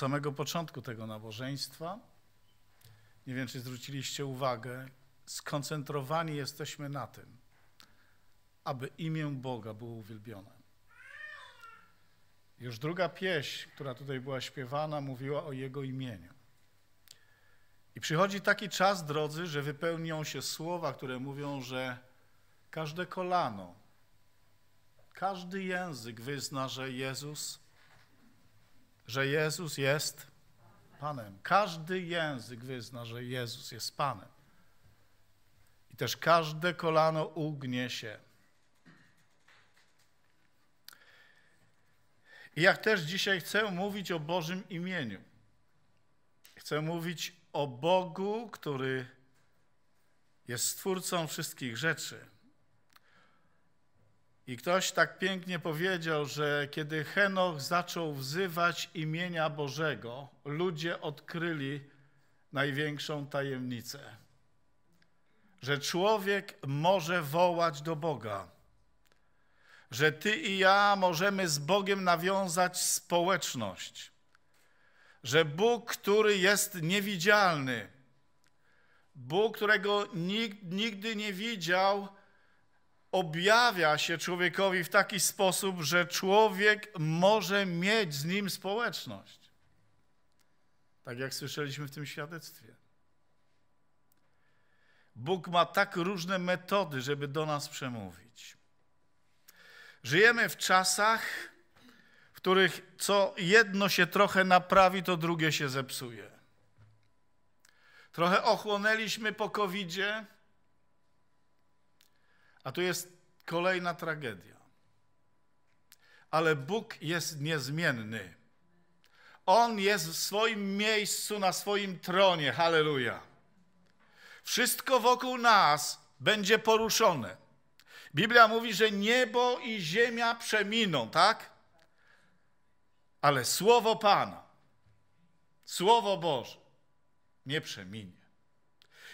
samego początku tego nabożeństwa, nie wiem czy zwróciliście uwagę, skoncentrowani jesteśmy na tym, aby imię Boga było uwielbione. Już druga pieśń, która tutaj była śpiewana, mówiła o Jego imieniu. I przychodzi taki czas, drodzy, że wypełnią się słowa, które mówią, że każde kolano, każdy język wyzna, że Jezus że Jezus jest Panem. Każdy język wyzna, że Jezus jest Panem. I też każde kolano ugnie się. I jak też dzisiaj chcę mówić o Bożym imieniu. Chcę mówić o Bogu, który jest Stwórcą wszystkich rzeczy i ktoś tak pięknie powiedział, że kiedy Henoch zaczął wzywać imienia Bożego, ludzie odkryli największą tajemnicę. Że człowiek może wołać do Boga. Że ty i ja możemy z Bogiem nawiązać społeczność. Że Bóg, który jest niewidzialny, Bóg, którego nikt nigdy nie widział, objawia się człowiekowi w taki sposób, że człowiek może mieć z nim społeczność. Tak jak słyszeliśmy w tym świadectwie. Bóg ma tak różne metody, żeby do nas przemówić. Żyjemy w czasach, w których co jedno się trochę naprawi, to drugie się zepsuje. Trochę ochłonęliśmy po covid -zie. A tu jest kolejna tragedia. Ale Bóg jest niezmienny. On jest w swoim miejscu, na swoim tronie. Halleluja. Wszystko wokół nas będzie poruszone. Biblia mówi, że niebo i ziemia przeminą, tak? Ale słowo Pana, słowo Boże nie przeminie.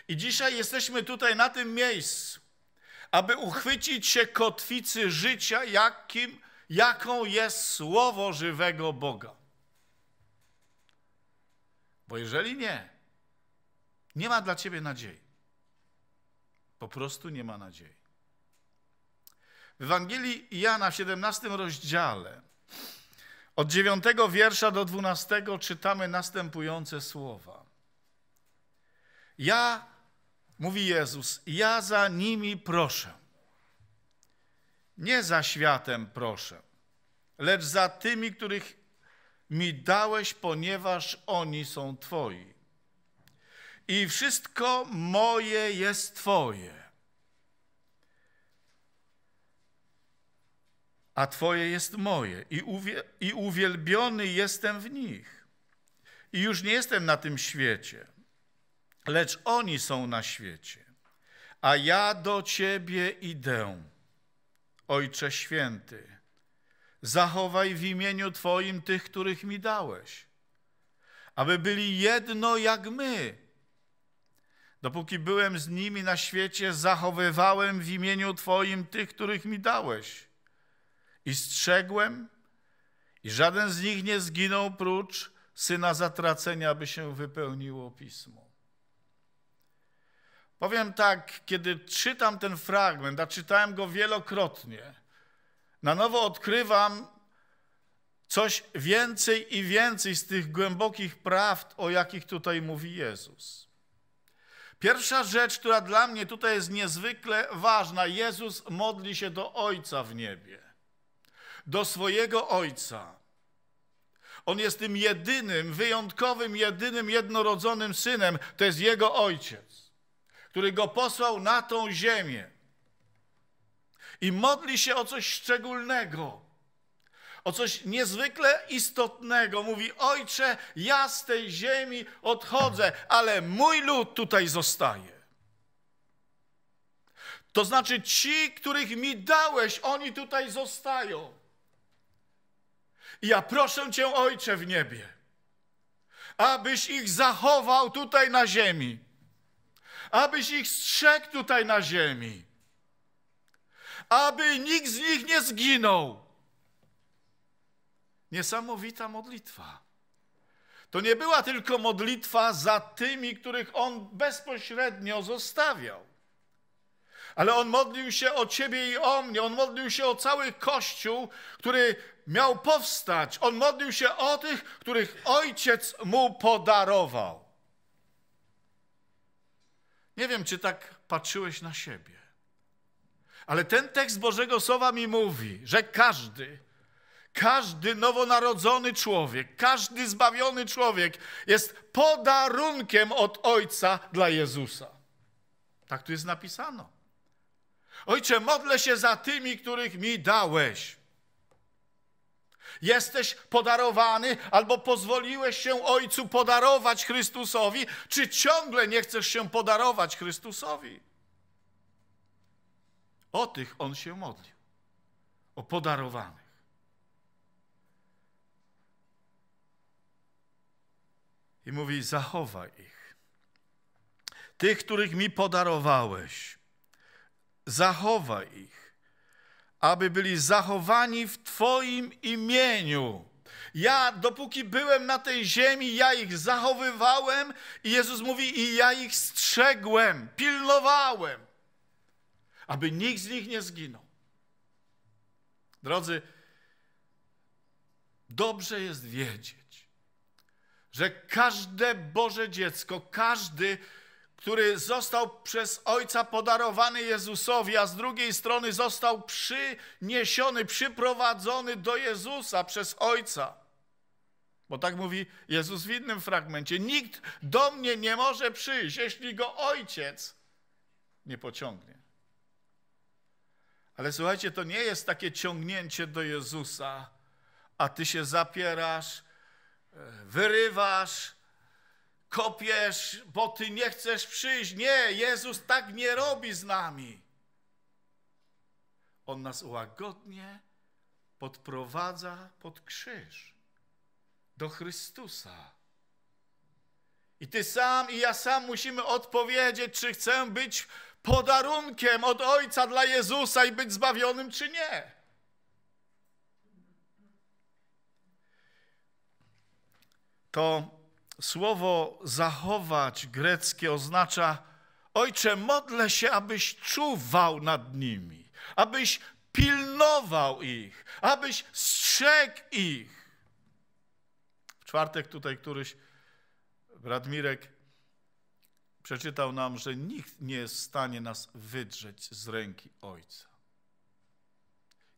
I dzisiaj jesteśmy tutaj na tym miejscu aby uchwycić się kotwicy życia, jakim, jaką jest słowo żywego Boga. Bo jeżeli nie, nie ma dla ciebie nadziei. Po prostu nie ma nadziei. W Ewangelii Jana w 17 rozdziale od 9 wiersza do 12 czytamy następujące słowa. Ja Mówi Jezus: Ja za nimi proszę. Nie za światem proszę, lecz za tymi, których mi dałeś, ponieważ oni są Twoi. I wszystko moje jest Twoje. a Twoje jest moje i, uwie, i uwielbiony jestem w nich. I już nie jestem na tym świecie lecz oni są na świecie. A ja do Ciebie idę, Ojcze Święty. Zachowaj w imieniu Twoim tych, których mi dałeś, aby byli jedno jak my. Dopóki byłem z nimi na świecie, zachowywałem w imieniu Twoim tych, których mi dałeś. I strzegłem, i żaden z nich nie zginął prócz syna zatracenia, aby się wypełniło pismo. Powiem tak, kiedy czytam ten fragment, a czytałem go wielokrotnie, na nowo odkrywam coś więcej i więcej z tych głębokich prawd, o jakich tutaj mówi Jezus. Pierwsza rzecz, która dla mnie tutaj jest niezwykle ważna, Jezus modli się do Ojca w niebie, do swojego Ojca. On jest tym jedynym, wyjątkowym, jedynym, jednorodzonym synem, to jest Jego Ojciec który go posłał na tą ziemię. I modli się o coś szczególnego, o coś niezwykle istotnego. Mówi: Ojcze, ja z tej ziemi odchodzę, ale mój lud tutaj zostaje. To znaczy, ci, których mi dałeś, oni tutaj zostają. I ja proszę Cię, Ojcze w niebie, abyś ich zachował tutaj na ziemi abyś ich strzegł tutaj na ziemi, aby nikt z nich nie zginął. Niesamowita modlitwa. To nie była tylko modlitwa za tymi, których on bezpośrednio zostawiał. Ale on modlił się o ciebie i o mnie, on modlił się o cały kościół, który miał powstać. On modlił się o tych, których ojciec mu podarował. Nie wiem, czy tak patrzyłeś na siebie, ale ten tekst Bożego Słowa mi mówi, że każdy, każdy nowonarodzony człowiek, każdy zbawiony człowiek jest podarunkiem od Ojca dla Jezusa. Tak tu jest napisano. Ojcze, modlę się za tymi, których mi dałeś. Jesteś podarowany albo pozwoliłeś się Ojcu podarować Chrystusowi, czy ciągle nie chcesz się podarować Chrystusowi? O tych on się modlił, o podarowanych. I mówi: Zachowaj ich. Tych, których mi podarowałeś, zachowaj ich aby byli zachowani w Twoim imieniu. Ja, dopóki byłem na tej ziemi, ja ich zachowywałem i Jezus mówi, i ja ich strzegłem, pilnowałem, aby nikt z nich nie zginął. Drodzy, dobrze jest wiedzieć, że każde Boże dziecko, każdy który został przez Ojca podarowany Jezusowi, a z drugiej strony został przyniesiony, przyprowadzony do Jezusa przez Ojca. Bo tak mówi Jezus w innym fragmencie: Nikt do mnie nie może przyjść, jeśli go Ojciec nie pociągnie. Ale słuchajcie, to nie jest takie ciągnięcie do Jezusa, a ty się zapierasz, e, wyrywasz, kopiesz, bo ty nie chcesz przyjść. Nie, Jezus tak nie robi z nami. On nas łagodnie podprowadza pod krzyż do Chrystusa. I ty sam i ja sam musimy odpowiedzieć, czy chcę być podarunkiem od Ojca dla Jezusa i być zbawionym, czy nie. To Słowo zachować greckie oznacza Ojcze, modlę się, abyś czuwał nad nimi, abyś pilnował ich, abyś strzegł ich. W czwartek tutaj któryś brat Mirek przeczytał nam, że nikt nie jest w stanie nas wydrzeć z ręki Ojca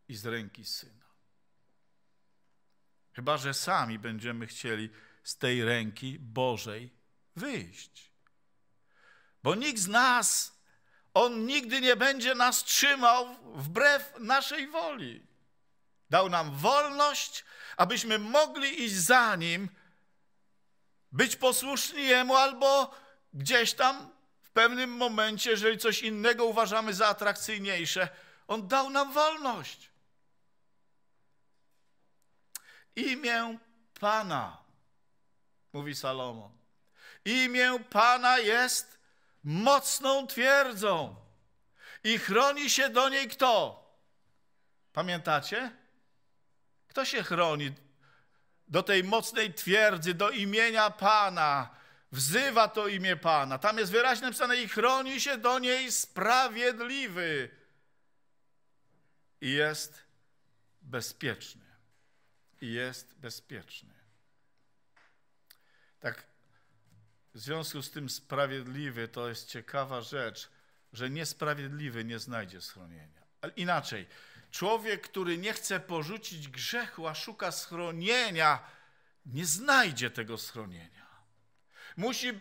i z ręki Syna. Chyba, że sami będziemy chcieli z tej ręki Bożej wyjść. Bo nikt z nas, On nigdy nie będzie nas trzymał wbrew naszej woli. Dał nam wolność, abyśmy mogli iść za Nim, być posłuszni Jemu albo gdzieś tam w pewnym momencie, jeżeli coś innego uważamy za atrakcyjniejsze, On dał nam wolność. Imię Pana mówi Salomo Imię Pana jest mocną twierdzą i chroni się do niej kto? Pamiętacie? Kto się chroni do tej mocnej twierdzy, do imienia Pana? Wzywa to imię Pana. Tam jest wyraźnie napisane i chroni się do niej sprawiedliwy. I jest bezpieczny. I jest bezpieczny. Tak, w związku z tym sprawiedliwy to jest ciekawa rzecz, że niesprawiedliwy nie znajdzie schronienia. Ale inaczej, człowiek, który nie chce porzucić grzechu, a szuka schronienia, nie znajdzie tego schronienia. Musi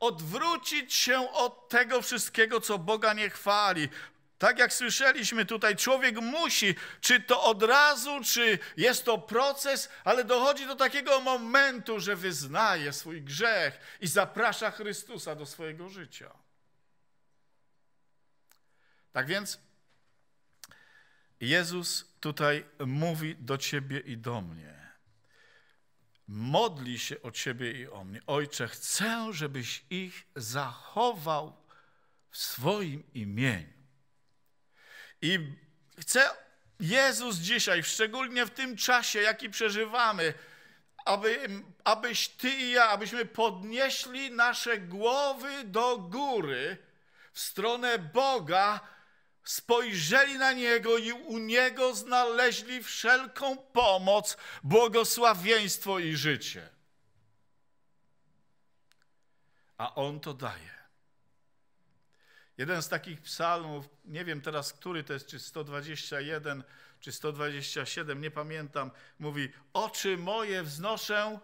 odwrócić się od tego wszystkiego, co Boga nie chwali, tak jak słyszeliśmy tutaj, człowiek musi, czy to od razu, czy jest to proces, ale dochodzi do takiego momentu, że wyznaje swój grzech i zaprasza Chrystusa do swojego życia. Tak więc Jezus tutaj mówi do ciebie i do mnie. Modli się o ciebie i o mnie. Ojcze, chcę, żebyś ich zachował w swoim imieniu i chcę Jezus dzisiaj, szczególnie w tym czasie, jaki przeżywamy, aby, abyś ty i ja, abyśmy podnieśli nasze głowy do góry w stronę Boga, spojrzeli na Niego i u Niego znaleźli wszelką pomoc, błogosławieństwo i życie. A On to daje. Jeden z takich psalmów, nie wiem teraz który to jest, czy 121, czy 127, nie pamiętam, mówi: Oczy moje wznoszę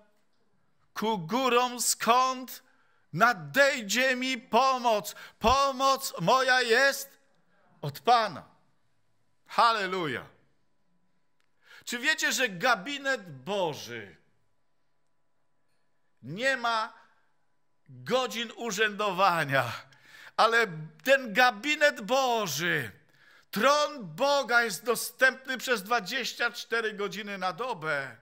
ku górom, skąd nadejdzie mi pomoc. Pomoc moja jest od Pana. Halleluja. Czy wiecie, że gabinet Boży nie ma godzin urzędowania? ale ten gabinet Boży, tron Boga jest dostępny przez 24 godziny na dobę.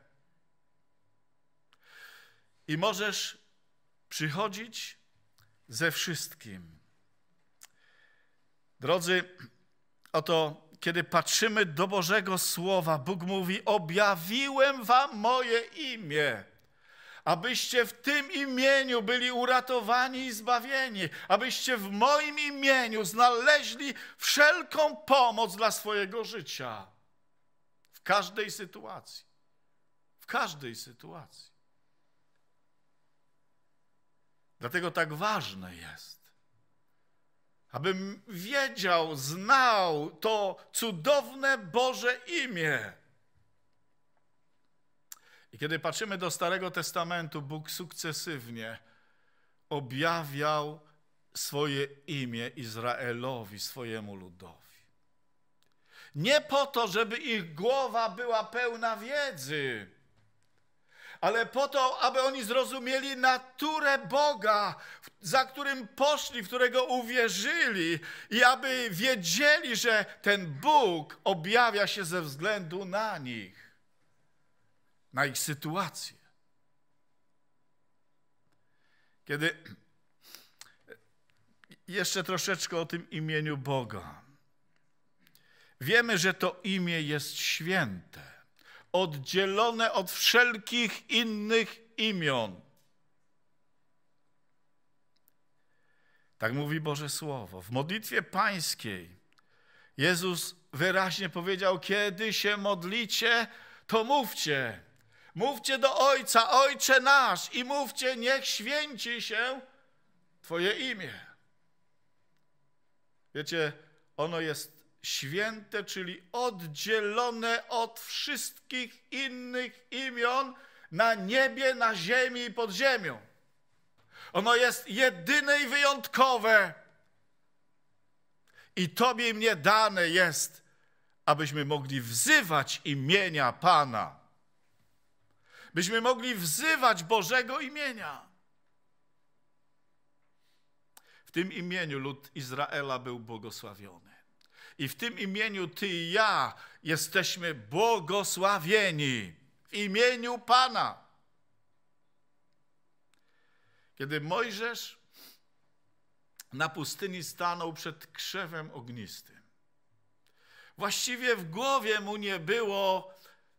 I możesz przychodzić ze wszystkim. Drodzy, oto kiedy patrzymy do Bożego Słowa, Bóg mówi: Objawiłem Wam moje imię abyście w tym imieniu byli uratowani i zbawieni, abyście w moim imieniu znaleźli wszelką pomoc dla swojego życia. W każdej sytuacji. W każdej sytuacji. Dlatego tak ważne jest, abym wiedział, znał to cudowne Boże imię i kiedy patrzymy do Starego Testamentu, Bóg sukcesywnie objawiał swoje imię Izraelowi, swojemu ludowi. Nie po to, żeby ich głowa była pełna wiedzy, ale po to, aby oni zrozumieli naturę Boga, za którym poszli, w którego uwierzyli i aby wiedzieli, że ten Bóg objawia się ze względu na nich na ich sytuację. Kiedy jeszcze troszeczkę o tym imieniu Boga. Wiemy, że to imię jest święte, oddzielone od wszelkich innych imion. Tak mówi Boże Słowo. W modlitwie pańskiej Jezus wyraźnie powiedział: Kiedy się modlicie, to mówcie. Mówcie do Ojca, Ojcze nasz, i mówcie, niech święci się Twoje imię. Wiecie, ono jest święte, czyli oddzielone od wszystkich innych imion na niebie, na ziemi i pod ziemią. Ono jest jedyne i wyjątkowe. I Tobie i mnie dane jest, abyśmy mogli wzywać imienia Pana byśmy mogli wzywać Bożego imienia. W tym imieniu lud Izraela był błogosławiony. I w tym imieniu Ty i ja jesteśmy błogosławieni. W imieniu Pana. Kiedy Mojżesz na pustyni stanął przed krzewem ognistym, właściwie w głowie mu nie było,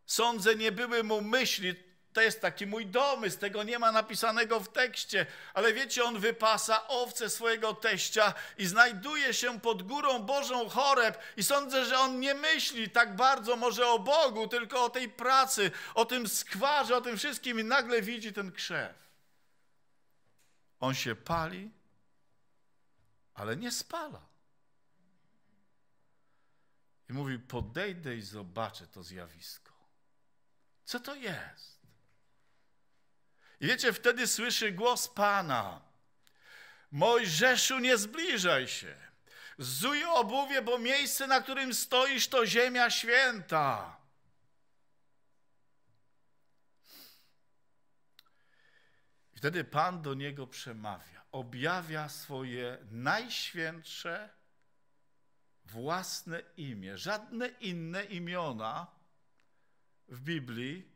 sądzę, nie były mu myśli, to jest taki mój domysł, tego nie ma napisanego w tekście, ale wiecie, on wypasa owce swojego teścia i znajduje się pod górą Bożą choreb i sądzę, że on nie myśli tak bardzo może o Bogu, tylko o tej pracy, o tym skwarze, o tym wszystkim i nagle widzi ten krzew. On się pali, ale nie spala. I mówi, podejdę i zobaczę to zjawisko. Co to jest? I wiecie, wtedy słyszy głos Pana. Mojżeszu, nie zbliżaj się. Zuj obuwie, bo miejsce, na którym stoisz, to ziemia święta. Wtedy Pan do niego przemawia, objawia swoje najświętsze własne imię. Żadne inne imiona w Biblii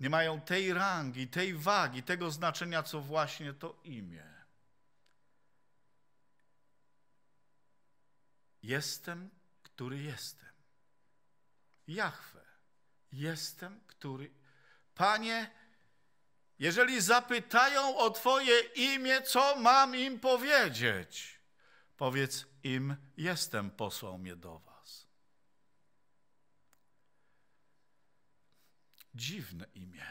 nie mają tej rangi, tej wagi, tego znaczenia, co właśnie to imię. Jestem, który jestem. Jachwę. Jestem, który. Panie, jeżeli zapytają o Twoje imię, co mam im powiedzieć? Powiedz im, jestem, posłał mnie do Dziwne imię.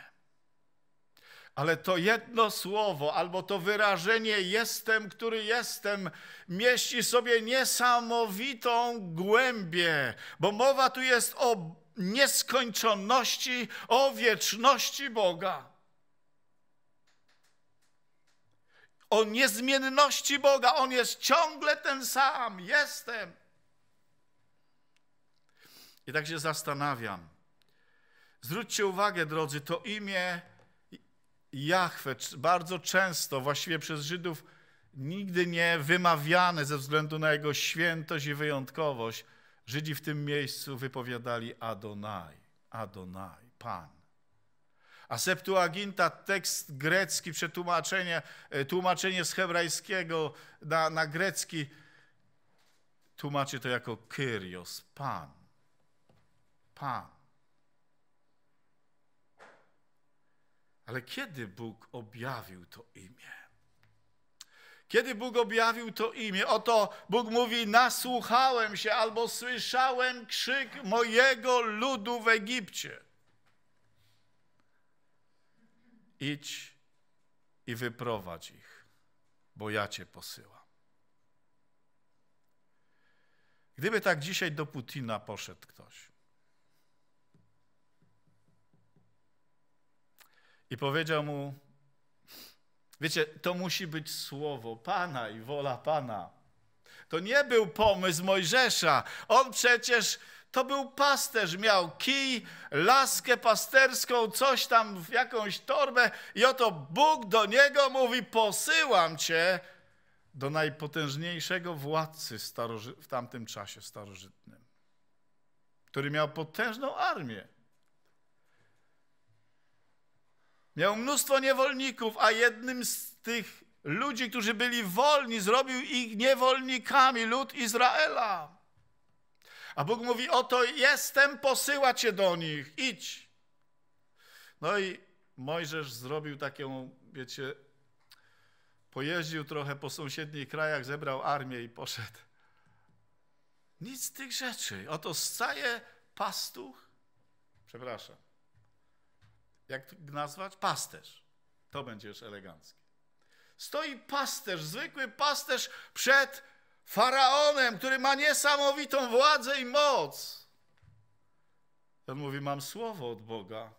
Ale to jedno słowo albo to wyrażenie jestem, który jestem, mieści sobie niesamowitą głębię, bo mowa tu jest o nieskończoności, o wieczności Boga. O niezmienności Boga. On jest ciągle ten sam. Jestem. I tak się zastanawiam. Zwróćcie uwagę, drodzy, to imię Jahwe bardzo często, właściwie przez Żydów, nigdy nie wymawiane ze względu na jego świętość i wyjątkowość. Żydzi w tym miejscu wypowiadali Adonai, Adonai, Pan. A Septuaginta, tekst grecki, przetłumaczenie, e, tłumaczenie z hebrajskiego na, na grecki, tłumaczy to jako Kyrios, Pan. Pan. Ale kiedy Bóg objawił to imię? Kiedy Bóg objawił to imię? Oto Bóg mówi: Nasłuchałem się albo słyszałem krzyk mojego ludu w Egipcie. Idź i wyprowadź ich, bo ja cię posyłam. Gdyby tak dzisiaj do Putina poszedł ktoś, I powiedział mu, wiecie, to musi być słowo Pana i wola Pana. To nie był pomysł Mojżesza. On przecież to był pasterz, miał kij, laskę pasterską, coś tam w jakąś torbę i oto Bóg do niego mówi: Posyłam cię do najpotężniejszego władcy w tamtym czasie starożytnym, który miał potężną armię. Miał mnóstwo niewolników, a jednym z tych ludzi, którzy byli wolni, zrobił ich niewolnikami, lud Izraela. A Bóg mówi, oto jestem, posyła cię do nich, idź. No i Mojżesz zrobił taką, wiecie, pojeździł trochę po sąsiednich krajach, zebrał armię i poszedł. Nic z tych rzeczy. Oto staje pastuch, przepraszam, jak nazwać? Pasterz. To będzie już eleganckie. Stoi pasterz, zwykły pasterz przed faraonem, który ma niesamowitą władzę i moc. On mówi: Mam słowo od Boga.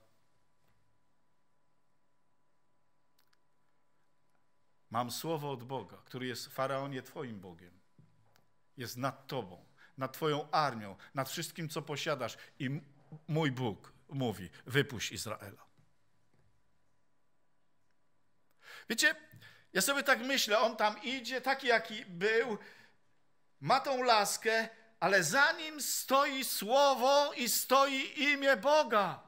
Mam słowo od Boga, który jest faraonie Twoim Bogiem. Jest nad Tobą, nad Twoją armią, nad wszystkim, co posiadasz. I mój Bóg mówi: Wypuść Izraela. Wiecie, ja sobie tak myślę, on tam idzie, taki jaki był, ma tą laskę, ale za nim stoi słowo i stoi imię Boga.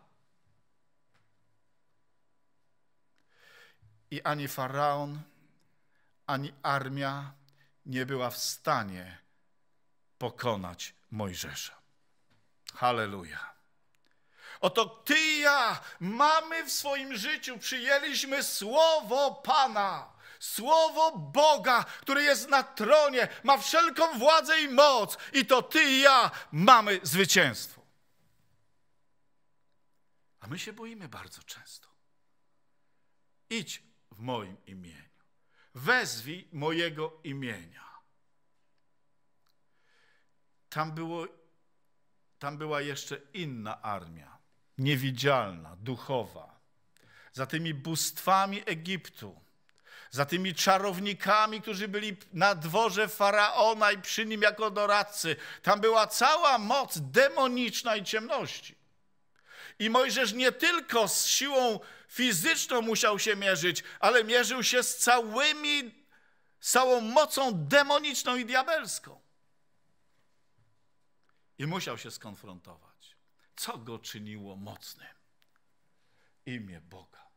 I ani faraon, ani armia nie była w stanie pokonać Mojżesza. Halleluja. Oto ty i ja mamy w swoim życiu, przyjęliśmy słowo Pana. Słowo Boga, który jest na tronie, ma wszelką władzę i moc, i to ty i ja mamy zwycięstwo. A my się boimy bardzo często. Idź w moim imieniu, wezwij mojego imienia. Tam, było, tam była jeszcze inna armia niewidzialna, duchowa, za tymi bóstwami Egiptu, za tymi czarownikami, którzy byli na dworze faraona i przy nim jako doradcy. Tam była cała moc demoniczna i ciemności. I Mojżesz nie tylko z siłą fizyczną musiał się mierzyć, ale mierzył się z całymi, całą mocą demoniczną i diabelską. I musiał się skonfrontować co go czyniło mocnym? Imię Boga,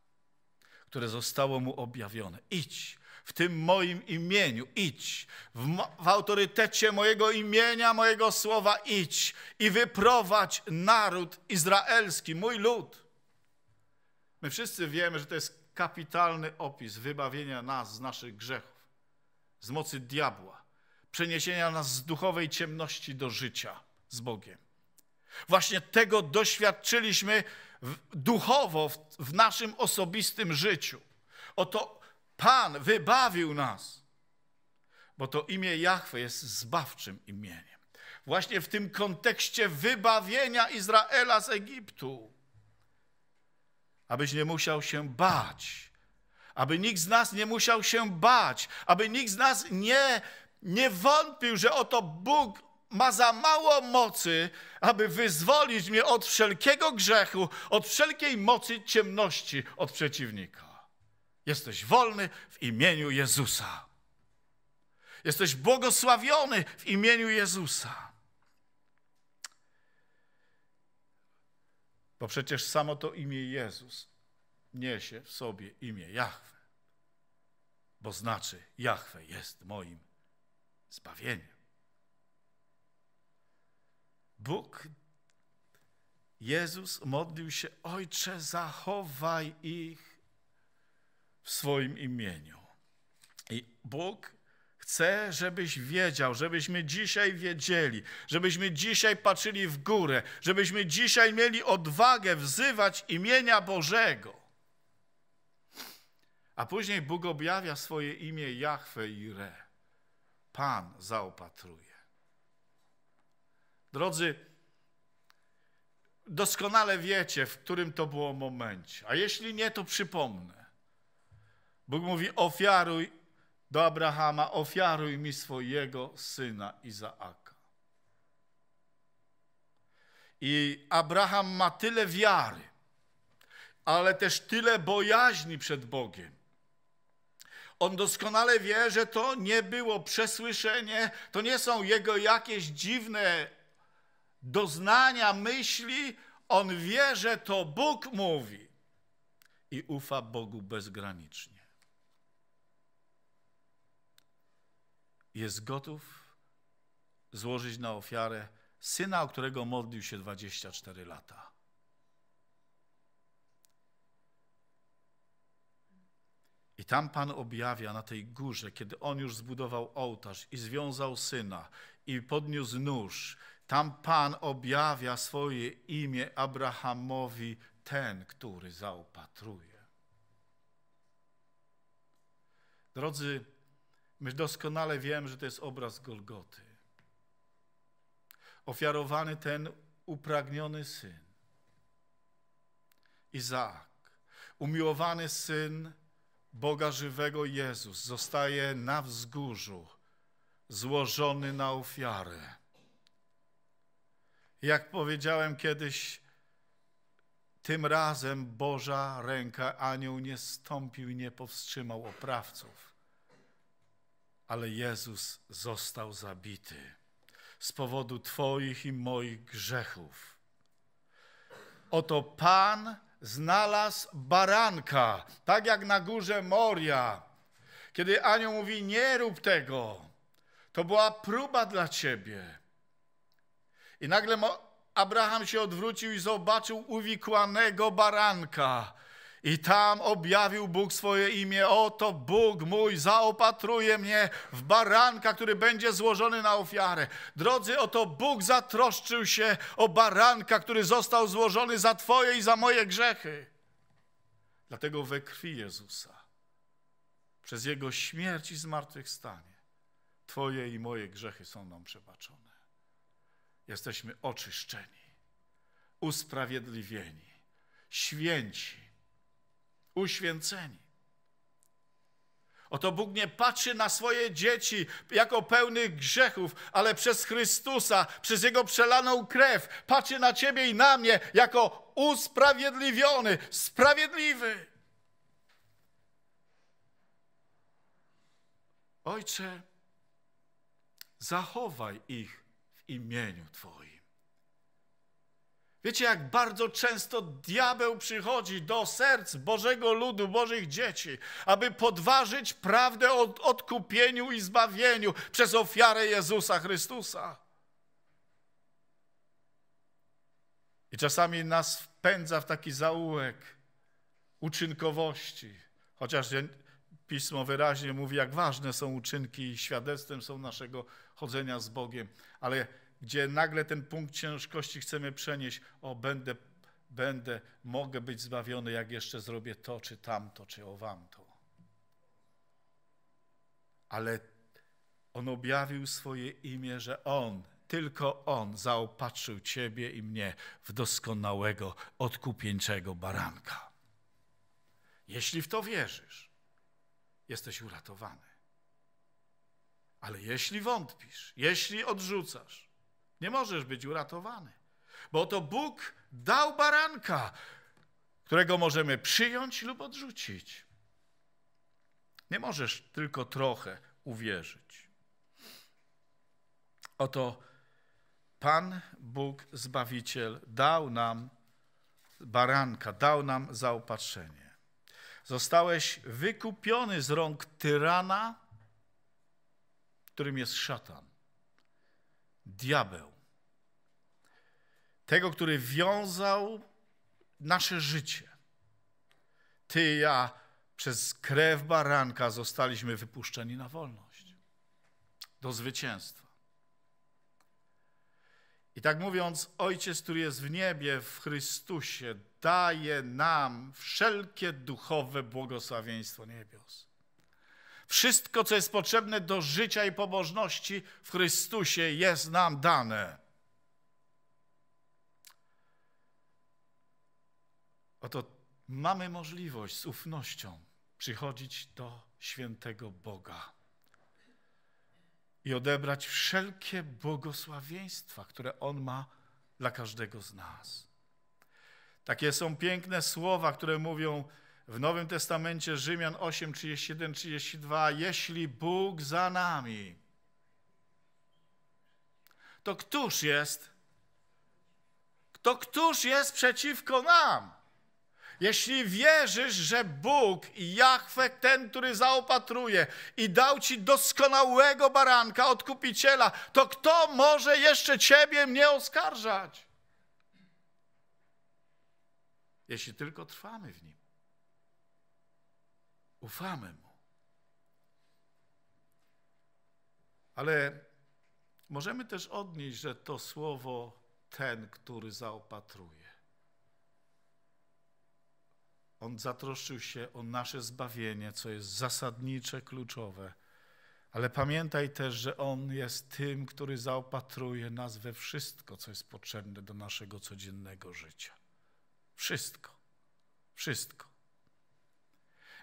które zostało mu objawione. Idź w tym moim imieniu, idź w, w autorytecie mojego imienia, mojego słowa, idź i wyprowadź naród izraelski, mój lud. My wszyscy wiemy, że to jest kapitalny opis wybawienia nas z naszych grzechów, z mocy diabła, przeniesienia nas z duchowej ciemności do życia z Bogiem. Właśnie tego doświadczyliśmy duchowo w, naszym osobistym życiu. Oto Pan wybawił nas, bo to imię Jahwe jest zbawczym imieniem. Właśnie w tym kontekście wybawienia Izraela z Egiptu, abyś nie musiał się bać, aby nikt z nas nie musiał się bać, aby nikt z nas nie, nie wątpił, że oto Bóg ma za mało mocy, aby wyzwolić mnie od wszelkiego grzechu, od wszelkiej mocy ciemności, od przeciwnika. Jesteś wolny w imieniu Jezusa. Jesteś błogosławiony w imieniu Jezusa. Bo przecież samo to imię Jezus niesie w sobie imię Jahwe, bo znaczy Jahwe jest moim zbawieniem. Bóg, Jezus modlił się, Ojcze, zachowaj ich w swoim imieniu. I Bóg chce, żebyś wiedział, żebyśmy dzisiaj wiedzieli, żebyśmy dzisiaj patrzyli w górę, żebyśmy dzisiaj mieli odwagę wzywać imienia Bożego. A później Bóg objawia swoje imię Jahwe i Re. Pan zaopatruje. Drodzy, doskonale wiecie, w którym to było momencie. A jeśli nie, to przypomnę. Bóg mówi: ofiaruj do Abrahama, ofiaruj mi swojego syna Izaaka. I Abraham ma tyle wiary, ale też tyle bojaźni przed Bogiem. On doskonale wie, że to nie było przesłyszenie, to nie są jego jakieś dziwne doznania myśli, on wie, że to Bóg mówi i ufa Bogu bezgranicznie. Jest gotów złożyć na ofiarę syna, o którego modlił się 24 lata. I tam Pan objawia na tej górze, kiedy on już zbudował ołtarz i związał syna i podniósł nóż tam Pan objawia swoje imię Abrahamowi, ten, który zaopatruje. Drodzy, my doskonale wiemy, że to jest obraz Golgoty. Ofiarowany ten upragniony syn, Izaak, umiłowany syn Boga żywego Jezus, zostaje na wzgórzu złożony na ofiarę jak powiedziałem kiedyś, tym razem Boża ręka anioł nie stąpił i nie powstrzymał oprawców. Ale Jezus został zabity z powodu Twoich i moich grzechów. Oto Pan znalazł baranka, tak jak na górze Moria. Kiedy anioł mówi, nie rób tego, to była próba dla Ciebie. I nagle Abraham się odwrócił i zobaczył uwikłanego baranka. I tam objawił Bóg swoje imię. Oto Bóg mój zaopatruje mnie w baranka, który będzie złożony na ofiarę. Drodzy, oto Bóg zatroszczył się o baranka, który został złożony za Twoje i za moje grzechy. Dlatego we krwi Jezusa, przez Jego śmierć i zmartwychwstanie, Twoje i moje grzechy są nam przebaczone jesteśmy oczyszczeni, usprawiedliwieni, święci, uświęceni. Oto Bóg nie patrzy na swoje dzieci jako pełnych grzechów, ale przez Chrystusa, przez Jego przelaną krew, patrzy na Ciebie i na mnie jako usprawiedliwiony, sprawiedliwy. Ojcze, zachowaj ich imieniu Twoim. Wiecie, jak bardzo często diabeł przychodzi do serc Bożego ludu, Bożych dzieci, aby podważyć prawdę o odkupieniu i zbawieniu przez ofiarę Jezusa Chrystusa. I czasami nas wpędza w taki zaułek uczynkowości, chociaż Pismo wyraźnie mówi, jak ważne są uczynki i świadectwem są naszego chodzenia z Bogiem, ale gdzie nagle ten punkt ciężkości chcemy przenieść, o będę, będę, mogę być zbawiony, jak jeszcze zrobię to, czy tamto, czy to. Ale On objawił swoje imię, że On, tylko On zaopatrzył Ciebie i mnie w doskonałego, odkupieńczego baranka. Jeśli w to wierzysz, jesteś uratowany. Ale jeśli wątpisz, jeśli odrzucasz, nie możesz być uratowany, bo to Bóg dał baranka, którego możemy przyjąć lub odrzucić. Nie możesz tylko trochę uwierzyć. Oto Pan Bóg Zbawiciel dał nam baranka, dał nam zaopatrzenie. Zostałeś wykupiony z rąk tyrana, którym jest szatan diabeł. Tego, który wiązał nasze życie. Ty i ja przez krew baranka zostaliśmy wypuszczeni na wolność, do zwycięstwa. I tak mówiąc, Ojciec, który jest w niebie, w Chrystusie, daje nam wszelkie duchowe błogosławieństwo niebios. Wszystko, co jest potrzebne do życia i pobożności w Chrystusie jest nam dane. Oto mamy możliwość z ufnością przychodzić do świętego Boga i odebrać wszelkie błogosławieństwa, które On ma dla każdego z nas. Takie są piękne słowa, które mówią, w Nowym Testamencie Rzymian 8, 31, 32. Jeśli Bóg za nami, to któż jest? To któż jest przeciwko nam? Jeśli wierzysz, że Bóg, Jahwe, ten, który zaopatruje i dał ci doskonałego baranka, odkupiciela, to kto może jeszcze ciebie, mnie oskarżać? Jeśli tylko trwamy w nim. Ufamy Mu. Ale możemy też odnieść, że to słowo ten, który zaopatruje. On zatroszczył się o nasze zbawienie, co jest zasadnicze, kluczowe. Ale pamiętaj też, że On jest tym, który zaopatruje nas we wszystko, co jest potrzebne do naszego codziennego życia. Wszystko. Wszystko.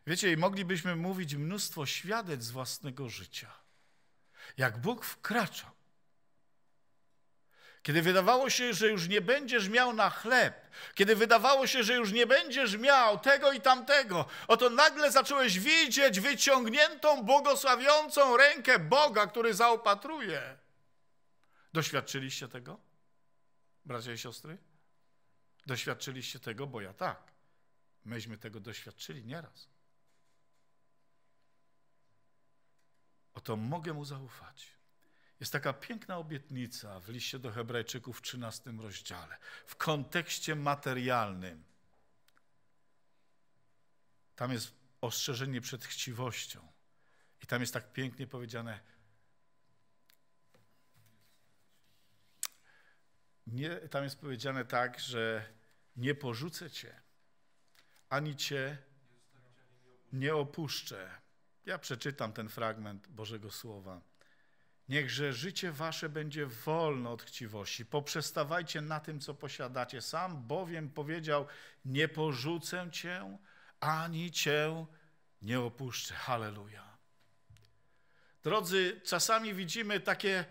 Wiecie, moglibyśmy mówić mnóstwo świadectw z własnego życia. Jak Bóg wkraczał, kiedy wydawało się, że już nie będziesz miał na chleb, kiedy wydawało się, że już nie będziesz miał tego i tamtego, oto nagle zacząłeś widzieć wyciągniętą, błogosławiącą rękę Boga, który zaopatruje. Doświadczyliście tego, bracia i siostry? Doświadczyliście tego, bo ja tak. Myśmy tego doświadczyli nieraz. Oto mogę mu zaufać. Jest taka piękna obietnica w liście do Hebrajczyków w 13 rozdziale, w kontekście materialnym. Tam jest ostrzeżenie przed chciwością. I tam jest tak pięknie powiedziane: nie, Tam jest powiedziane tak, że nie porzucę cię, ani cię nie opuszczę. Ja przeczytam ten fragment Bożego Słowa. Niechże życie wasze będzie wolne od chciwości. Poprzestawajcie na tym, co posiadacie. Sam bowiem powiedział, nie porzucę cię, ani cię nie opuszczę. Halleluja. Drodzy, czasami widzimy takie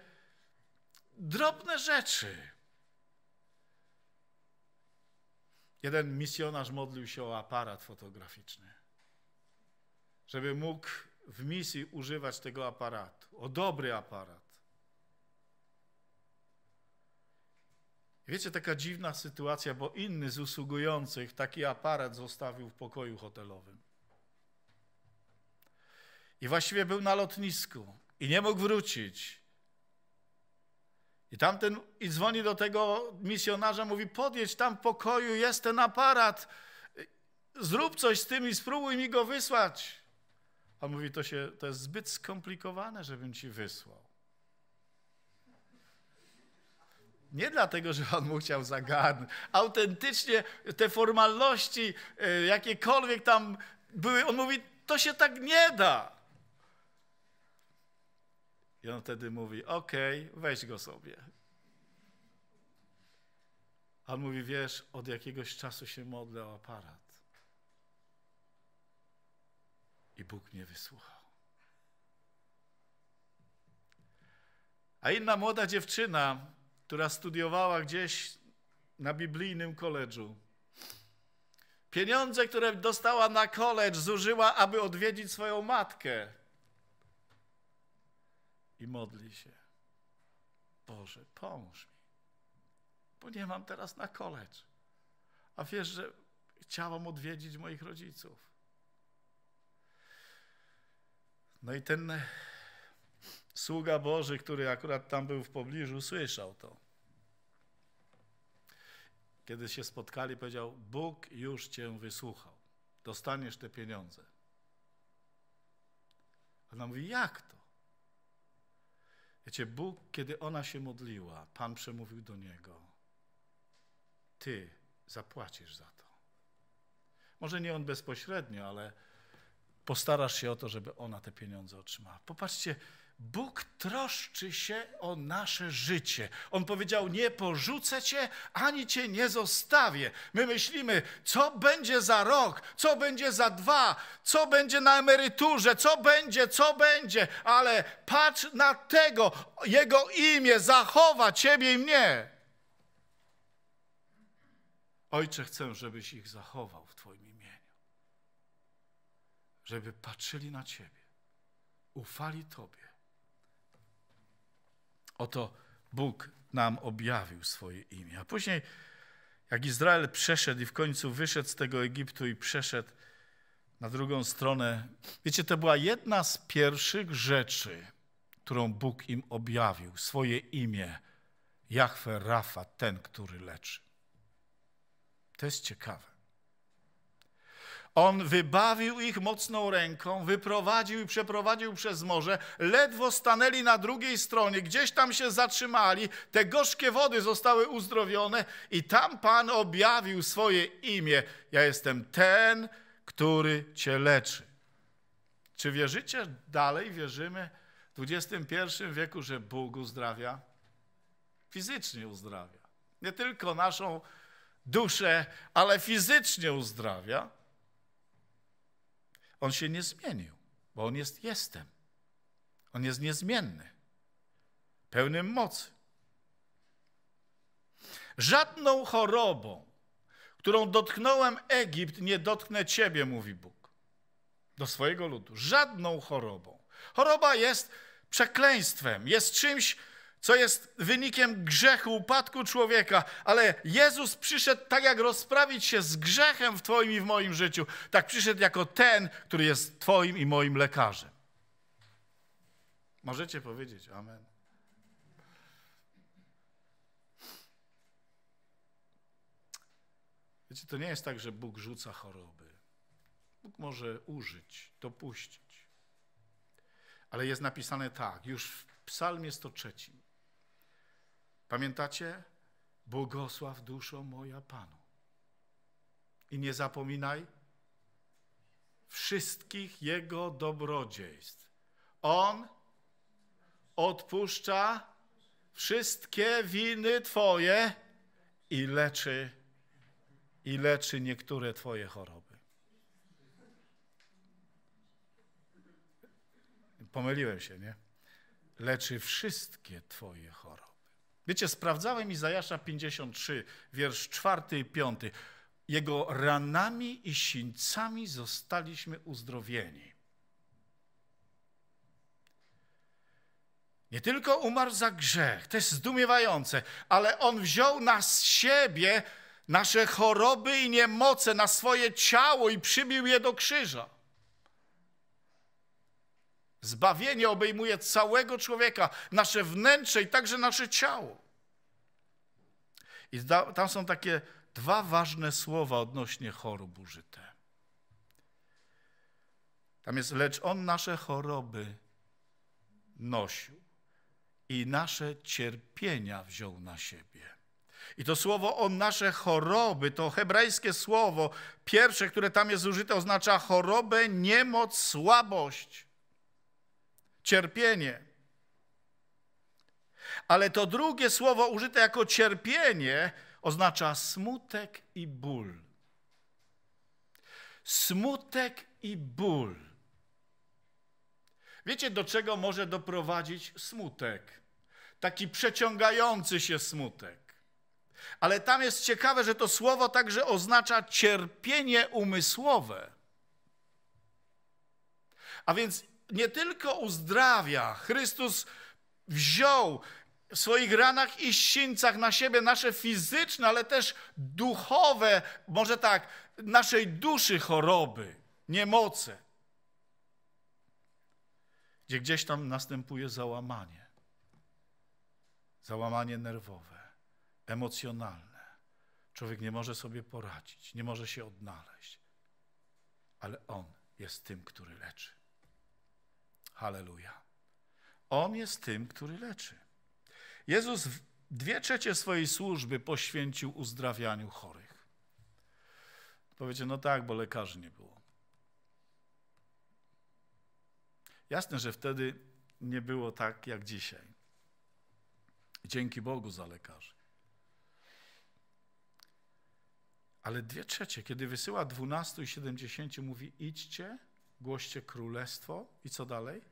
drobne rzeczy. Jeden misjonarz modlił się o aparat fotograficzny żeby mógł w misji używać tego aparatu, o dobry aparat. Wiecie, taka dziwna sytuacja, bo inny z usługujących taki aparat zostawił w pokoju hotelowym. I właściwie był na lotnisku i nie mógł wrócić. I tamten i dzwoni do tego misjonarza, mówi: Podjedź tam w pokoju, jest ten aparat, zrób coś z tym i spróbuj mi go wysłać. A mówi, to, się, to jest zbyt skomplikowane, żebym ci wysłał. Nie dlatego, że on mu chciał zagarnąć. Autentycznie te formalności, y, jakiekolwiek tam były, on mówi, to się tak nie da. I on wtedy mówi, okej, okay, weź go sobie. A on mówi, wiesz, od jakiegoś czasu się modlę o aparat. I Bóg mnie wysłuchał. A inna młoda dziewczyna, która studiowała gdzieś na biblijnym koledżu, pieniądze, które dostała na koledż, zużyła, aby odwiedzić swoją matkę. I modli się. Boże, pomóż mi, bo nie mam teraz na koledż. A wiesz, że chciałam odwiedzić moich rodziców. No i ten eh, sługa Boży, który akurat tam był w pobliżu, słyszał to. Kiedy się spotkali, powiedział: Bóg już cię wysłuchał. Dostaniesz te pieniądze. Ona mówi: Jak to? Wiecie, Bóg, kiedy ona się modliła, Pan przemówił do niego: Ty zapłacisz za to. Może nie on bezpośrednio, ale postarasz się o to, żeby ona te pieniądze otrzymała. Popatrzcie, Bóg troszczy się o nasze życie. On powiedział: Nie porzucę cię, ani cię nie zostawię. My myślimy, co będzie za rok, co będzie za dwa, co będzie na emeryturze, co będzie, co będzie, ale patrz na tego, jego imię zachowa ciebie i mnie. Ojcze, chcę, żebyś ich zachował w Twoim żeby patrzyli na Ciebie, ufali Tobie. Oto Bóg nam objawił swoje imię. A później, jak Izrael przeszedł i w końcu wyszedł z tego Egiptu i przeszedł na drugą stronę, wiecie, to była jedna z pierwszych rzeczy, którą Bóg im objawił, swoje imię, Jahwe Rafa, ten, który leczy. To jest ciekawe. On wybawił ich mocną ręką, wyprowadził i przeprowadził przez morze. Ledwo stanęli na drugiej stronie, gdzieś tam się zatrzymali. Te gorzkie wody zostały uzdrowione i tam Pan objawił swoje imię. Ja jestem ten, który cię leczy. Czy wierzycie dalej, wierzymy w XXI wieku, że Bóg uzdrawia? Fizycznie uzdrawia. Nie tylko naszą duszę, ale fizycznie uzdrawia. On się nie zmienił, bo on jest jestem. On jest niezmienny, pełnym mocy. Żadną chorobą, którą dotknąłem Egipt, nie dotknę ciebie, mówi Bóg do swojego ludu. Żadną chorobą. Choroba jest przekleństwem, jest czymś, co jest wynikiem grzechu, upadku człowieka, ale Jezus przyszedł tak, jak rozprawić się z grzechem w Twoim i w moim życiu, tak przyszedł jako ten, który jest Twoim i moim lekarzem. Możecie powiedzieć Amen. Wiecie, to nie jest tak, że Bóg rzuca choroby. Bóg może użyć, dopuścić. Ale jest napisane tak, już w Psalmie 103. Pamiętacie? Błogosław duszo moja Panu. I nie zapominaj wszystkich Jego dobrodziejstw. On odpuszcza wszystkie winy Twoje i leczy, i leczy niektóre Twoje choroby. Pomyliłem się, nie? Leczy wszystkie Twoje choroby. Wiecie, sprawdzałem Izajasza 53, wiersz 4 i 5. Jego ranami i sińcami zostaliśmy uzdrowieni. Nie tylko umarł za grzech, to jest zdumiewające, ale on wziął na siebie nasze choroby i niemoce, na swoje ciało i przybił je do krzyża. Zbawienie obejmuje całego człowieka, nasze wnętrze i także nasze ciało. I tam są takie dwa ważne słowa odnośnie chorób użyte. Tam jest, lecz On nasze choroby nosił i nasze cierpienia wziął na siebie. I to słowo on nasze choroby, to hebrajskie słowo pierwsze, które tam jest użyte, oznacza chorobę, niemoc, słabość cierpienie. Ale to drugie słowo użyte jako cierpienie oznacza smutek i ból. Smutek i ból. Wiecie, do czego może doprowadzić smutek? Taki przeciągający się smutek. Ale tam jest ciekawe, że to słowo także oznacza cierpienie umysłowe. A więc nie tylko uzdrawia, Chrystus wziął w swoich ranach i sińcach na siebie nasze fizyczne, ale też duchowe, może tak, naszej duszy choroby, niemoce, gdzie gdzieś tam następuje załamanie. Załamanie nerwowe, emocjonalne. Człowiek nie może sobie poradzić, nie może się odnaleźć, ale On jest tym, który leczy. Halleluja. On jest tym, który leczy. Jezus dwie trzecie swojej służby poświęcił uzdrawianiu chorych. Powiecie, no tak, bo lekarzy nie było. Jasne, że wtedy nie było tak jak dzisiaj. Dzięki Bogu za lekarzy. Ale dwie trzecie, kiedy wysyła dwunastu i siedemdziesięciu, mówi idźcie głoście królestwo i co dalej?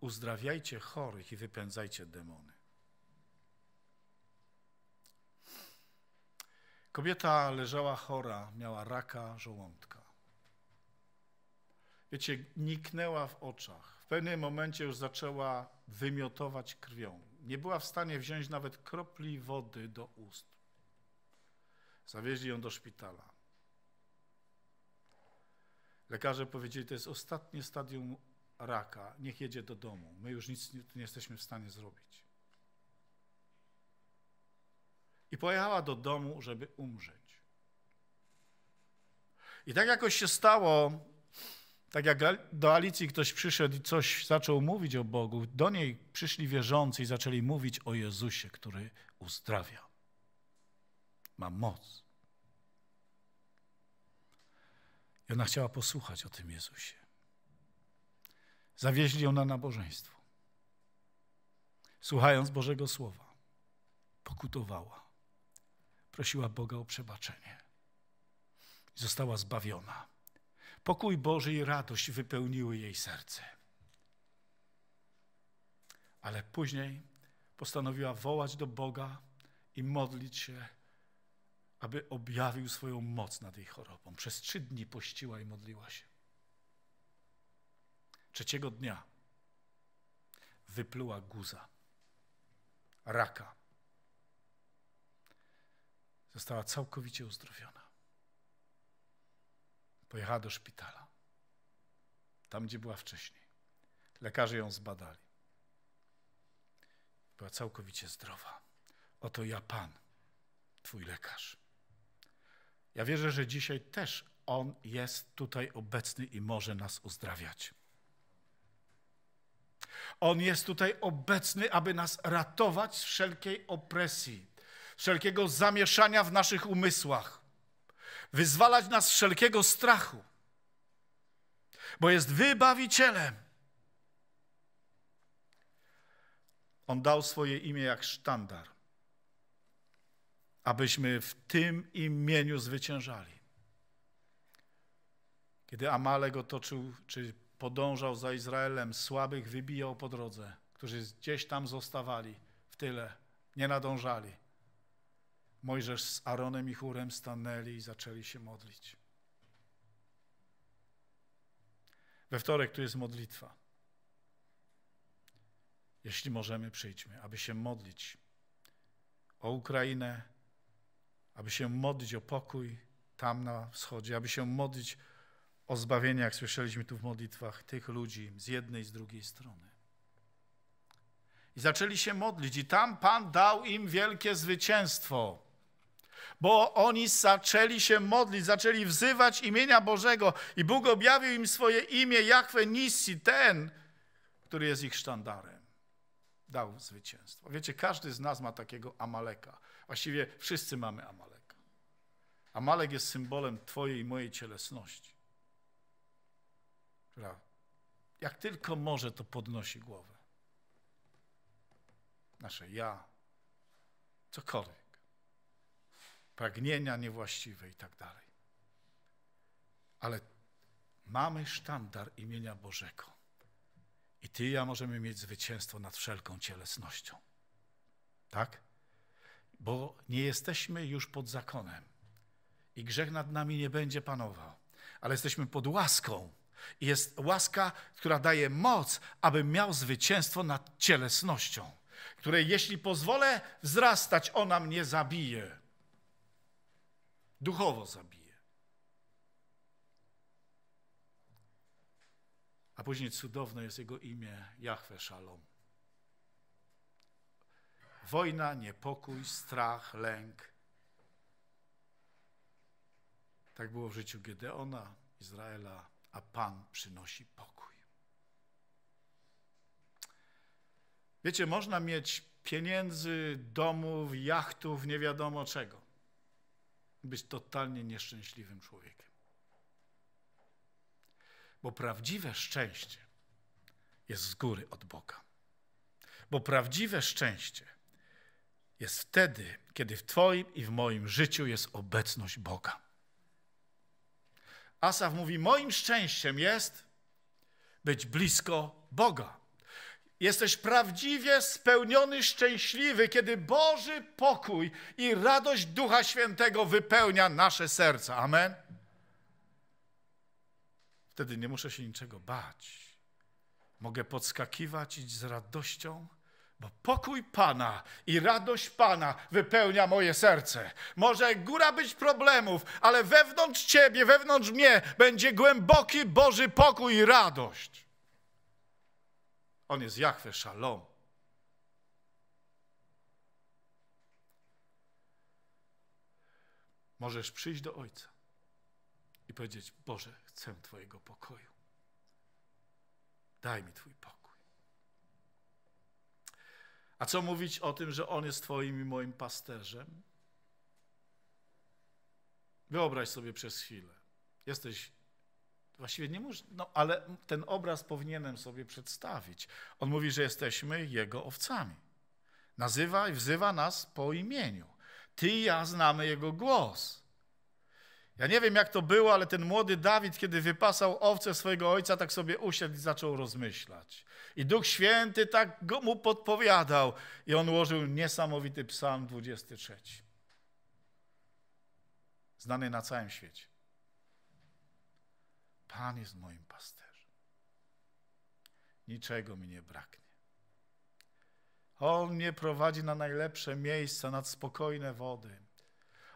Uzdrawiajcie chorych i wypędzajcie demony. Kobieta leżała chora, miała raka żołądka. Wiecie, niknęła w oczach. W pewnym momencie już zaczęła wymiotować krwią. Nie była w stanie wziąć nawet kropli wody do ust. Zawieźli ją do szpitala. Lekarze powiedzieli, to jest ostatnie stadium raka, niech jedzie do domu, my już nic nie, nie jesteśmy w stanie zrobić. I pojechała do domu, żeby umrzeć. I tak jakoś się stało, tak jak do Alicji ktoś przyszedł i coś zaczął mówić o Bogu, do niej przyszli wierzący i zaczęli mówić o Jezusie, który uzdrawia. Ma moc. I ona chciała posłuchać o tym Jezusie. Zawieźli ją na nabożeństwo. Słuchając Bożego Słowa, pokutowała. Prosiła Boga o przebaczenie. I została zbawiona. Pokój Boży i radość wypełniły jej serce. Ale później postanowiła wołać do Boga i modlić się aby objawił swoją moc nad jej chorobą. Przez trzy dni pościła i modliła się. Trzeciego dnia wypluła guza, raka. Została całkowicie uzdrowiona. Pojechała do szpitala, tam gdzie była wcześniej. Lekarze ją zbadali. Była całkowicie zdrowa. Oto ja, Pan, Twój lekarz. Ja wierzę, że dzisiaj też On jest tutaj obecny i może nas uzdrawiać. On jest tutaj obecny, aby nas ratować z wszelkiej opresji, wszelkiego zamieszania w naszych umysłach, wyzwalać nas z wszelkiego strachu, bo jest wybawicielem. On dał swoje imię jak sztandar abyśmy w tym imieniu zwyciężali. Kiedy Amalek otoczył, czy podążał za Izraelem, słabych wybijał po drodze, którzy gdzieś tam zostawali w tyle, nie nadążali. Mojżesz z Aaronem i Chórem stanęli i zaczęli się modlić. We wtorek tu jest modlitwa. Jeśli możemy, przyjdźmy, aby się modlić o Ukrainę, aby się modlić o pokój tam na wschodzie, aby się modlić o zbawienie, jak słyszeliśmy tu w modlitwach, tych ludzi z jednej i z drugiej strony. I zaczęli się modlić, i tam Pan dał im wielkie zwycięstwo, bo oni zaczęli się modlić, zaczęli wzywać imienia Bożego, i Bóg objawił im swoje imię, Jahwe Nissi, ten, który jest ich sztandarem. Dał zwycięstwo. Wiecie, każdy z nas ma takiego Amaleka. Właściwie wszyscy mamy Amaleka. A Malek jest symbolem Twojej i mojej cielesności, która jak tylko może, to podnosi głowę. Nasze ja, cokolwiek, pragnienia niewłaściwe i tak dalej. Ale mamy sztandar imienia Bożego. I Ty i ja możemy mieć zwycięstwo nad wszelką cielesnością. Tak? Bo nie jesteśmy już pod zakonem i grzech nad nami nie będzie panował. Ale jesteśmy pod łaską. I jest łaska, która daje moc, abym miał zwycięstwo nad cielesnością, której jeśli pozwolę wzrastać, ona mnie zabije. Duchowo zabije. A później cudowne jest jego imię, Jahwe Szalom. Wojna, niepokój, strach, lęk Tak było w życiu Gedeona, Izraela, a Pan przynosi pokój. Wiecie, można mieć pieniędzy, domów, jachtów, nie wiadomo czego. Być totalnie nieszczęśliwym człowiekiem. Bo prawdziwe szczęście jest z góry od Boga. Bo prawdziwe szczęście jest wtedy, kiedy w Twoim i w moim życiu jest obecność Boga. Asaf mówi: Moim szczęściem jest być blisko Boga. Jesteś prawdziwie spełniony, szczęśliwy, kiedy Boży pokój i radość Ducha Świętego wypełnia nasze serca. Amen. Wtedy nie muszę się niczego bać. Mogę podskakiwać i z radością bo pokój Pana i radość Pana wypełnia moje serce. Może góra być problemów, ale wewnątrz Ciebie, wewnątrz mnie będzie głęboki Boży pokój i radość. On jest Jahwe Shalom. Możesz przyjść do Ojca i powiedzieć: Boże, chcę Twojego pokoju. Daj mi Twój pokój. A co mówić o tym, że On jest Twoim i moim pasterzem? Wyobraź sobie przez chwilę. Jesteś Właściwie nie może, no ale ten obraz powinienem sobie przedstawić. On mówi, że jesteśmy jego owcami. Nazywa i wzywa nas po imieniu. Ty i ja znamy jego głos. Ja nie wiem, jak to było, ale ten młody Dawid, kiedy wypasał owce swojego ojca, tak sobie usiadł i zaczął rozmyślać. I Duch Święty tak go mu podpowiadał. I on ułożył niesamowity psalm 23. Znany na całym świecie. Pan jest moim pasterzem. Niczego mi nie braknie. On mnie prowadzi na najlepsze miejsca, nad spokojne wody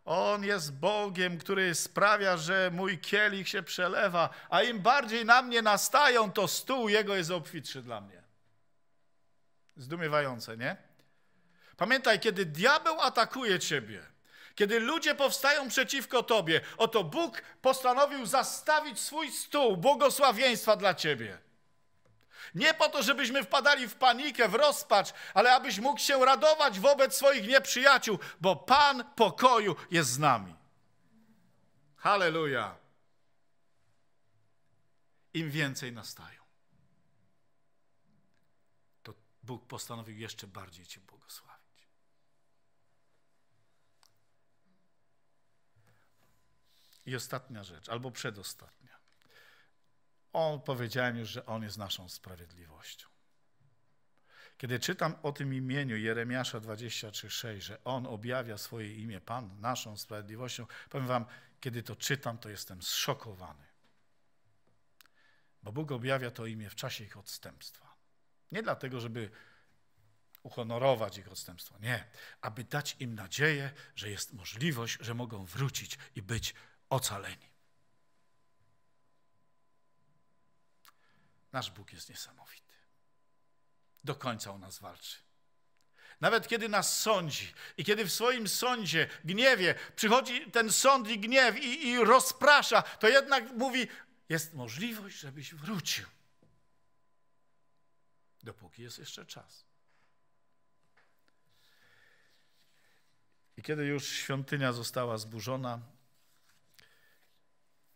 on jest Bogiem, który sprawia, że mój kielich się przelewa, a im bardziej na mnie nastają, to stół Jego jest obfitszy dla mnie. Zdumiewające, nie? Pamiętaj, kiedy diabeł atakuje ciebie, kiedy ludzie powstają przeciwko tobie, oto Bóg postanowił zastawić swój stół błogosławieństwa dla ciebie. Nie po to, żebyśmy wpadali w panikę, w rozpacz, ale abyś mógł się radować wobec swoich nieprzyjaciół, bo Pan pokoju jest z nami. Halleluja. Im więcej nastają, to Bóg postanowił jeszcze bardziej Cię błogosławić. I ostatnia rzecz, albo przedostatnia. On, powiedziałem już, że On jest naszą sprawiedliwością. Kiedy czytam o tym imieniu Jeremiasza 23,6, że On objawia swoje imię, Pan, naszą sprawiedliwością, powiem wam, kiedy to czytam, to jestem zszokowany. Bo Bóg objawia to imię w czasie ich odstępstwa. Nie dlatego, żeby uhonorować ich odstępstwo, nie. Aby dać im nadzieję, że jest możliwość, że mogą wrócić i być ocaleni. Nasz Bóg jest niesamowity. Do końca o nas walczy. Nawet kiedy nas sądzi i kiedy w swoim sądzie, gniewie, przychodzi ten sąd i gniew i, i rozprasza, to jednak mówi, jest możliwość, żebyś wrócił. Dopóki jest jeszcze czas. I kiedy już świątynia została zburzona,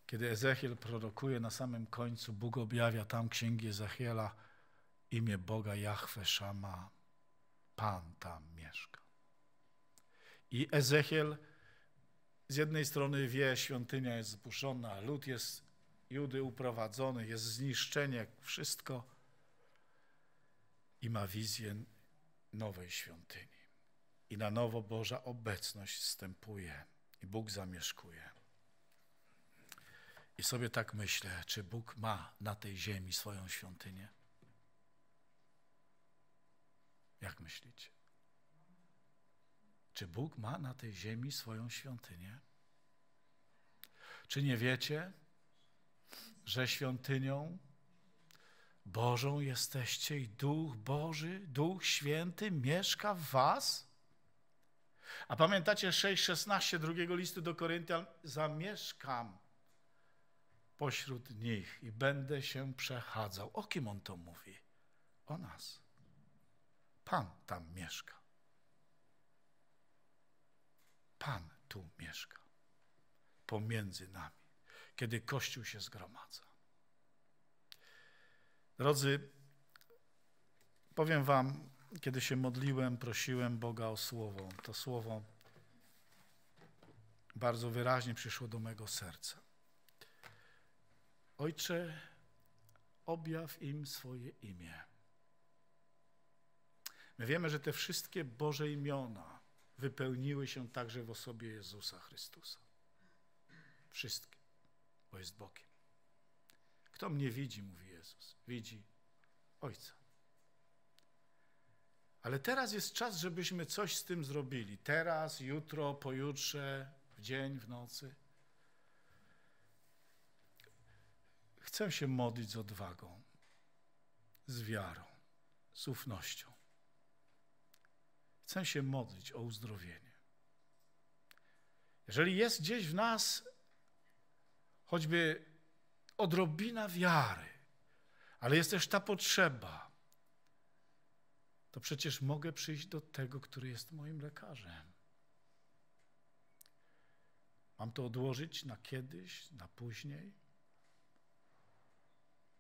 kiedy Ezechiel prorokuje na samym końcu, Bóg objawia tam księgi Ezechiela imię Boga Jahwe Szama. Pan tam mieszka. I Ezechiel z jednej strony wie, świątynia jest zburzona, lud jest Judy uprowadzony, jest zniszczenie, wszystko i ma wizję nowej świątyni. I na nowo Boża obecność wstępuje i Bóg zamieszkuje. I sobie tak myślę, czy Bóg ma na tej ziemi swoją świątynię? Jak myślicie? Czy Bóg ma na tej ziemi swoją świątynię? Czy nie wiecie, że świątynią Bożą jesteście i Duch Boży, Duch Święty mieszka w was? A pamiętacie 6,16 drugiego listu do Koryntian? Zamieszkam pośród nich i będę się przechadzał. O kim on to mówi? O nas. Pan tam mieszka. Pan tu mieszka. Pomiędzy nami, kiedy Kościół się zgromadza. Drodzy, powiem Wam, kiedy się modliłem, prosiłem Boga o słowo, to słowo bardzo wyraźnie przyszło do mego serca. Ojcze, objaw im swoje imię. My wiemy, że te wszystkie Boże imiona wypełniły się także w osobie Jezusa Chrystusa. Wszystkie, bo jest Bogiem. Kto mnie widzi, mówi Jezus, widzi Ojca. Ale teraz jest czas, żebyśmy coś z tym zrobili. Teraz, jutro, pojutrze, w dzień, w nocy. Chcę się modlić z odwagą, z wiarą, z ufnością. Chcę się modlić o uzdrowienie. Jeżeli jest gdzieś w nas choćby odrobina wiary, ale jest też ta potrzeba, to przecież mogę przyjść do tego, który jest moim lekarzem. Mam to odłożyć na kiedyś, na później?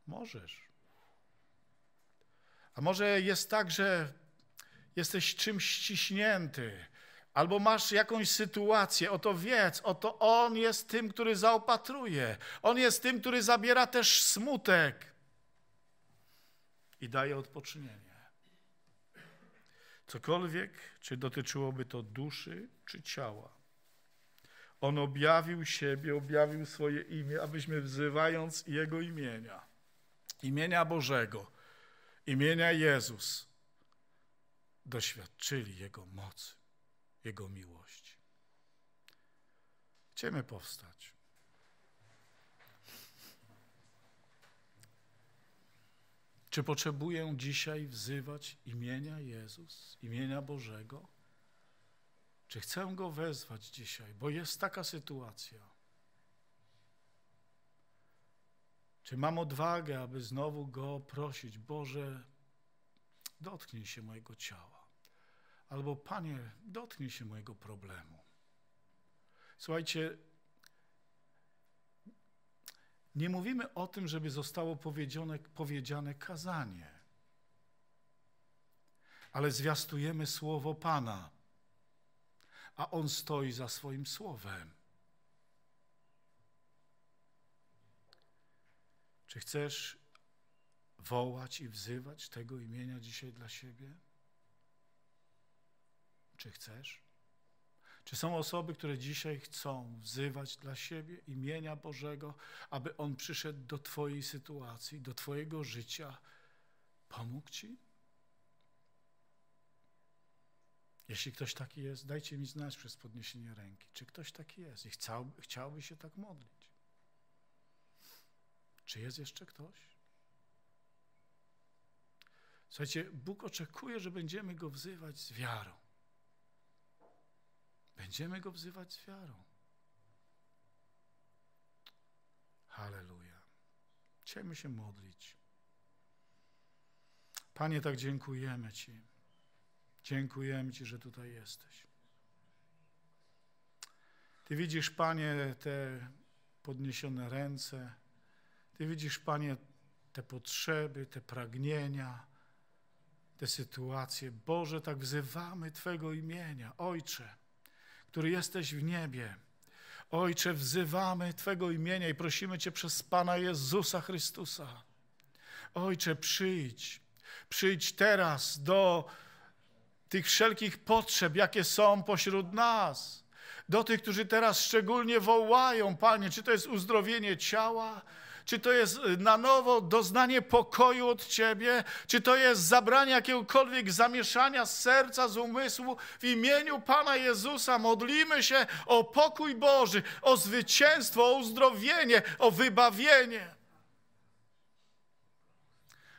Możesz. A może jest tak, że jesteś czymś ściśnięty, albo masz jakąś sytuację, oto wiedz, oto On jest tym, który zaopatruje. On jest tym, który zabiera też smutek i daje odpoczynienie. Cokolwiek, czy dotyczyłoby to duszy, czy ciała. On objawił siebie, objawił swoje imię, abyśmy wzywając Jego imienia imienia Bożego, imienia Jezus, doświadczyli Jego mocy, Jego miłości. Chcemy powstać. Czy potrzebuję dzisiaj wzywać imienia Jezus, imienia Bożego? Czy chcę Go wezwać dzisiaj? Bo jest taka sytuacja Czy mam odwagę, aby znowu Go prosić, Boże, dotknij się mojego ciała, albo Panie, dotknij się mojego problemu. Słuchajcie, nie mówimy o tym, żeby zostało powiedziane, powiedziane kazanie, ale zwiastujemy słowo Pana, a On stoi za swoim słowem. Czy chcesz wołać i wzywać tego imienia dzisiaj dla siebie? Czy chcesz? Czy są osoby, które dzisiaj chcą wzywać dla siebie imienia Bożego, aby On przyszedł do Twojej sytuacji, do Twojego życia, pomógł Ci? Jeśli ktoś taki jest, dajcie mi znać przez podniesienie ręki, czy ktoś taki jest i chciałby, chciałby się tak modlić. Czy jest jeszcze ktoś? Słuchajcie, Bóg oczekuje, że będziemy Go wzywać z wiarą. Będziemy Go wzywać z wiarą. Halleluja. Chcemy się modlić. Panie, tak dziękujemy Ci. Dziękujemy Ci, że tutaj jesteś. Ty widzisz, Panie, te podniesione ręce, ty widzisz, Panie, te potrzeby, te pragnienia, te sytuacje. Boże, tak wzywamy Twego imienia, Ojcze, który jesteś w niebie. Ojcze, wzywamy Twego imienia i prosimy Cię przez Pana Jezusa Chrystusa. Ojcze, przyjdź, przyjdź teraz do tych wszelkich potrzeb, jakie są pośród nas. Do tych, którzy teraz szczególnie wołają, Panie, czy to jest uzdrowienie ciała, czy to jest y, na nowo doznanie pokoju od Ciebie? Czy to jest zabranie jakiegokolwiek zamieszania z serca, z umysłu? W imieniu Pana Jezusa modlimy się o pokój Boży, o zwycięstwo, o uzdrowienie, o wybawienie.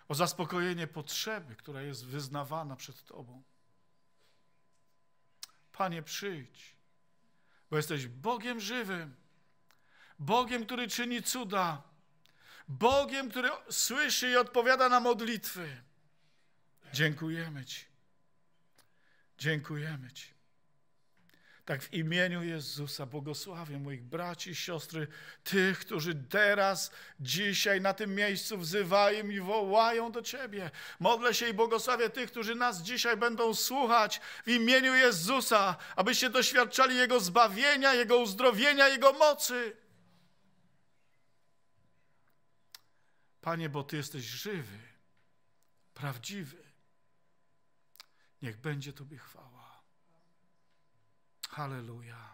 O zaspokojenie potrzeby, która jest wyznawana przed Tobą. Panie, przyjdź, bo jesteś Bogiem żywym, Bogiem, który czyni cuda, Bogiem, który słyszy i odpowiada na modlitwy. Dziękujemy Ci. Dziękujemy Ci. Tak w imieniu Jezusa błogosławię moich braci i siostry, tych, którzy teraz, dzisiaj na tym miejscu wzywają i wołają do Ciebie. Modlę się i błogosławię tych, którzy nas dzisiaj będą słuchać w imieniu Jezusa, abyście doświadczali Jego zbawienia, Jego uzdrowienia, Jego mocy. Panie, bo Ty jesteś żywy, prawdziwy. Niech będzie Tobie chwała. Hallelujah.